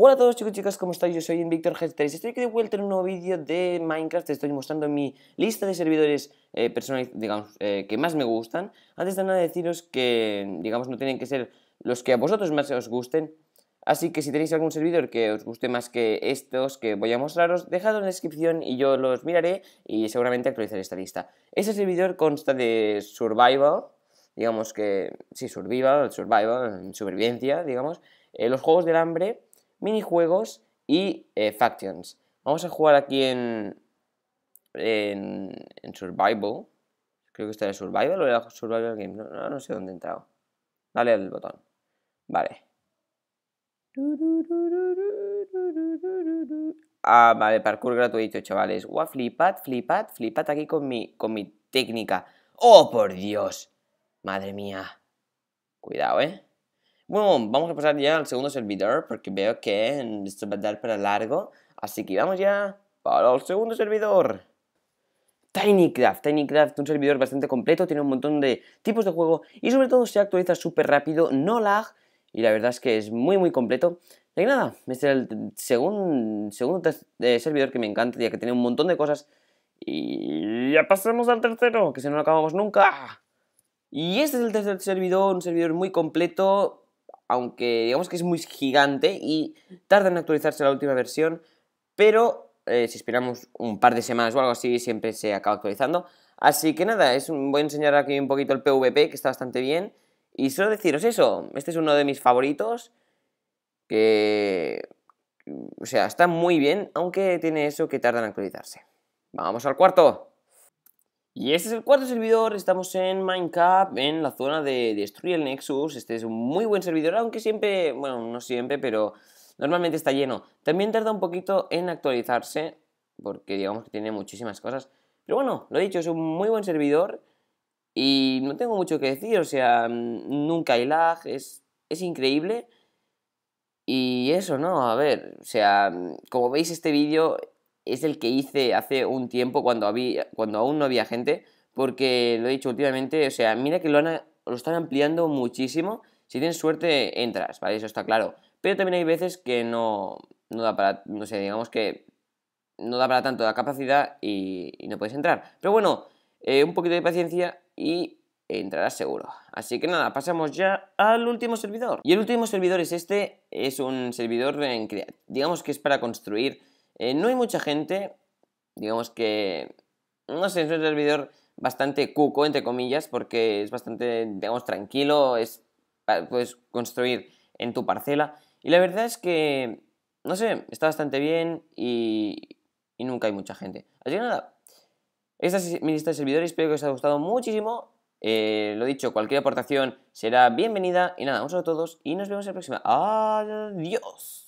Hola a todos chicos y chicas, ¿cómo estáis? Yo soy Invictor G3 estoy de vuelta en un nuevo vídeo de Minecraft Te estoy mostrando mi lista de servidores eh, digamos, eh, que más me gustan Antes de nada deciros que, digamos, no tienen que ser los que a vosotros más os gusten Así que si tenéis algún servidor que os guste más que estos que voy a mostraros, dejadlo en la descripción y yo los miraré y seguramente actualizaré esta lista ese servidor consta de Survival, digamos que, sí, Survival, Survival, Supervivencia, digamos eh, Los Juegos del Hambre minijuegos y eh, factions. Vamos a jugar aquí en, en, survival. Creo que está en survival o era survival game. No, sé dónde he entrado. Dale al botón. Vale. Ah, vale, parkour gratuito, chavales. Guau, flipad, flipad, flipad aquí con mi, con mi técnica. ¡Oh, por Dios! Madre mía. Cuidado, ¿eh? Bueno, vamos a pasar ya al segundo servidor porque veo que esto va a dar para largo. Así que vamos ya para el segundo servidor. TinyCraft. TinyCraft, un servidor bastante completo, tiene un montón de tipos de juego y sobre todo se actualiza súper rápido, no lag y la verdad es que es muy muy completo. Y nada, este es el segundo, segundo eh, servidor que me encanta ya que tiene un montón de cosas. Y ya pasamos al tercero, que si no lo acabamos nunca. Y este es el tercer servidor, un servidor muy completo, aunque digamos que es muy gigante y tarda en actualizarse la última versión, pero eh, si esperamos un par de semanas o algo así, siempre se acaba actualizando. Así que nada, voy a enseñar aquí un poquito el PvP, que está bastante bien. Y solo deciros eso, este es uno de mis favoritos, que... O sea, está muy bien, aunque tiene eso que tarda en actualizarse. Vamos al cuarto. Y este es el cuarto servidor, estamos en Minecraft, en la zona de Destruir el Nexus. Este es un muy buen servidor, aunque siempre, bueno, no siempre, pero normalmente está lleno. También tarda un poquito en actualizarse, porque digamos que tiene muchísimas cosas. Pero bueno, lo dicho, es un muy buen servidor y no tengo mucho que decir, o sea, nunca hay lag, es, es increíble. Y eso, ¿no? A ver, o sea, como veis este vídeo es el que hice hace un tiempo cuando, había, cuando aún no había gente, porque lo he dicho últimamente, o sea, mira que lo, están ampliando muchísimo, si tienes suerte entras, ¿vale? Eso está claro. Pero también hay veces que no, no da para, no sé, digamos que no da para tanto la capacidad y, no puedes entrar. Pero bueno, eh, un poquito de paciencia y entrarás seguro. Así que nada, pasamos ya al último servidor. Y el último servidor es este, es un servidor en digamos que es para construir eh, no hay mucha gente, digamos que, no sé, es un servidor bastante cuco, entre comillas, porque es bastante, digamos, tranquilo, es, puedes construir en tu parcela. Y la verdad es que, no sé, está bastante bien y, nunca hay mucha gente. Así que nada, esta es mi lista de servidores, espero que os haya gustado muchísimo. Eh, lo dicho, cualquier aportación será bienvenida. Y nada, un saludo a todos y nos vemos en la próxima. Adiós.